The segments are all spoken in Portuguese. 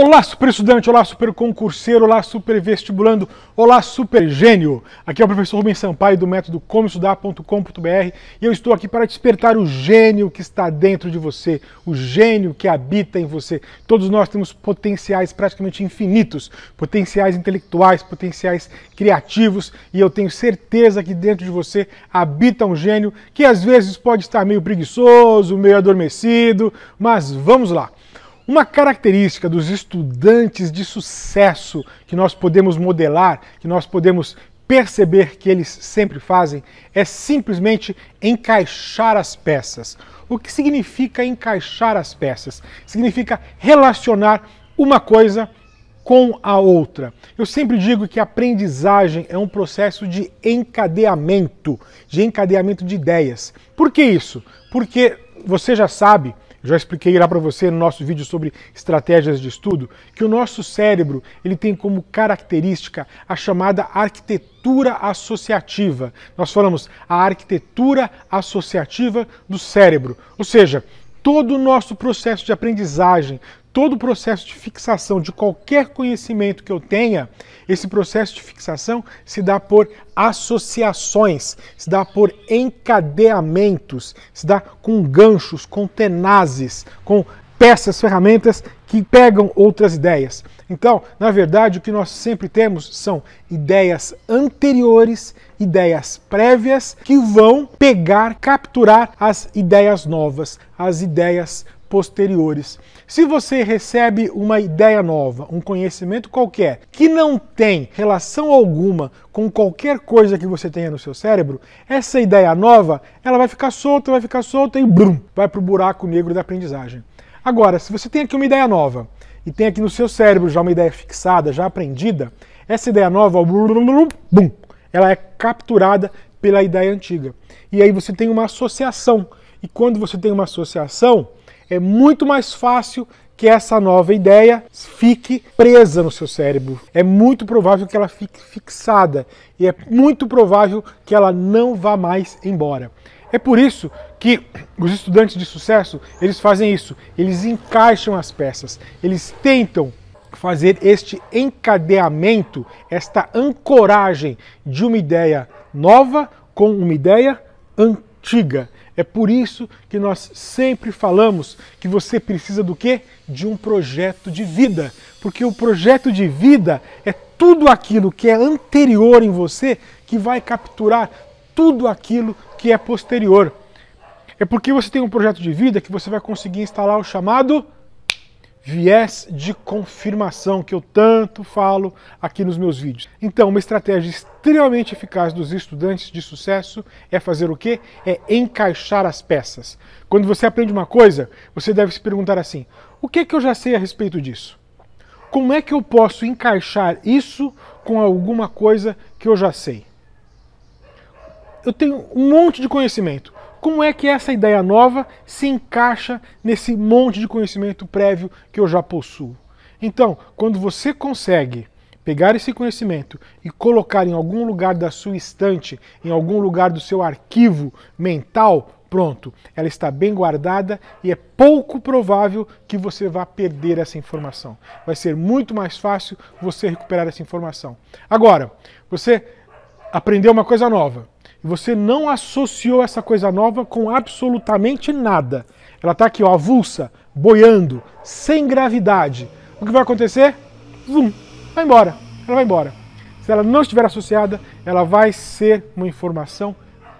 Olá, super estudante, olá, super concurseiro, olá, super vestibulando, olá, super gênio. Aqui é o professor Rubens Sampaio do método comoestudar.com.br e eu estou aqui para despertar o gênio que está dentro de você, o gênio que habita em você. Todos nós temos potenciais praticamente infinitos, potenciais intelectuais, potenciais criativos e eu tenho certeza que dentro de você habita um gênio que às vezes pode estar meio preguiçoso, meio adormecido, mas vamos lá. Uma característica dos estudantes de sucesso que nós podemos modelar, que nós podemos perceber que eles sempre fazem, é simplesmente encaixar as peças. O que significa encaixar as peças? Significa relacionar uma coisa com a outra. Eu sempre digo que a aprendizagem é um processo de encadeamento, de encadeamento de ideias. Por que isso? Porque você já sabe já expliquei lá para você no nosso vídeo sobre estratégias de estudo que o nosso cérebro ele tem como característica a chamada arquitetura associativa. Nós falamos a arquitetura associativa do cérebro, ou seja, todo o nosso processo de aprendizagem, todo o processo de fixação de qualquer conhecimento que eu tenha, esse processo de fixação se dá por associações, se dá por encadeamentos, se dá com ganchos, com tenazes, com peças, ferramentas que pegam outras ideias. Então, na verdade, o que nós sempre temos são ideias anteriores, ideias prévias que vão pegar, capturar as ideias novas, as ideias posteriores. Se você recebe uma ideia nova, um conhecimento qualquer, que não tem relação alguma com qualquer coisa que você tenha no seu cérebro, essa ideia nova, ela vai ficar solta, vai ficar solta e brum, vai para o buraco negro da aprendizagem. Agora, se você tem aqui uma ideia nova e tem aqui no seu cérebro já uma ideia fixada, já aprendida, essa ideia nova, bum, ela é capturada pela ideia antiga. E aí você tem uma associação. E quando você tem uma associação, é muito mais fácil que essa nova ideia fique presa no seu cérebro. É muito provável que ela fique fixada e é muito provável que ela não vá mais embora. É por isso que os estudantes de sucesso, eles fazem isso, eles encaixam as peças, eles tentam fazer este encadeamento, esta ancoragem de uma ideia nova com uma ideia antiga. É por isso que nós sempre falamos que você precisa do quê? De um projeto de vida. Porque o projeto de vida é tudo aquilo que é anterior em você que vai capturar tudo aquilo que é posterior. É porque você tem um projeto de vida que você vai conseguir instalar o chamado viés de confirmação que eu tanto falo aqui nos meus vídeos. Então, uma estratégia extremamente eficaz dos estudantes de sucesso é fazer o quê? É encaixar as peças. Quando você aprende uma coisa, você deve se perguntar assim: o que, é que eu já sei a respeito disso? Como é que eu posso encaixar isso com alguma coisa que eu já sei? Eu tenho um monte de conhecimento como é que essa ideia nova se encaixa nesse monte de conhecimento prévio que eu já possuo. Então, quando você consegue pegar esse conhecimento e colocar em algum lugar da sua estante, em algum lugar do seu arquivo mental, pronto, ela está bem guardada e é pouco provável que você vá perder essa informação. Vai ser muito mais fácil você recuperar essa informação. Agora, você aprendeu uma coisa nova e você não associou essa coisa nova com absolutamente nada. Ela está aqui, ó, avulsa, boiando, sem gravidade. O que vai acontecer? Vum, vai embora. Ela vai embora. Se ela não estiver associada, ela vai ser uma informação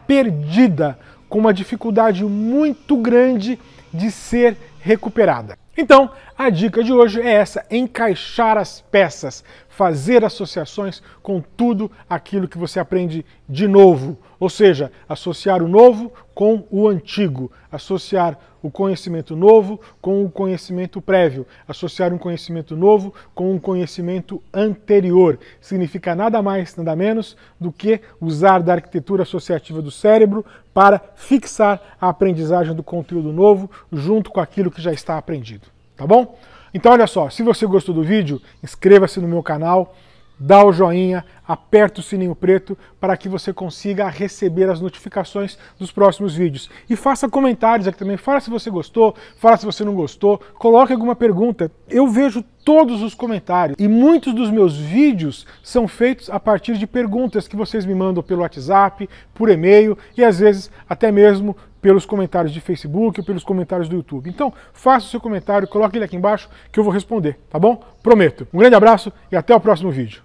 perdida, com uma dificuldade muito grande de ser recuperada. Então, a dica de hoje é essa: encaixar as peças, fazer associações com tudo aquilo que você aprende de novo, ou seja, associar o novo com o antigo, associar o conhecimento novo com o conhecimento prévio, associar um conhecimento novo com um conhecimento anterior. Significa nada mais, nada menos do que usar da arquitetura associativa do cérebro para fixar a aprendizagem do conteúdo novo junto com aquilo que que já está aprendido, tá bom? Então olha só, se você gostou do vídeo, inscreva-se no meu canal, dá o joinha, aperta o sininho preto para que você consiga receber as notificações dos próximos vídeos. E faça comentários aqui também, fala se você gostou, fala se você não gostou, coloque alguma pergunta. Eu vejo todos os comentários e muitos dos meus vídeos são feitos a partir de perguntas que vocês me mandam pelo WhatsApp, por e-mail e às vezes até mesmo pelos comentários de Facebook ou pelos comentários do YouTube. Então, faça o seu comentário, coloque ele aqui embaixo que eu vou responder, tá bom? Prometo. Um grande abraço e até o próximo vídeo.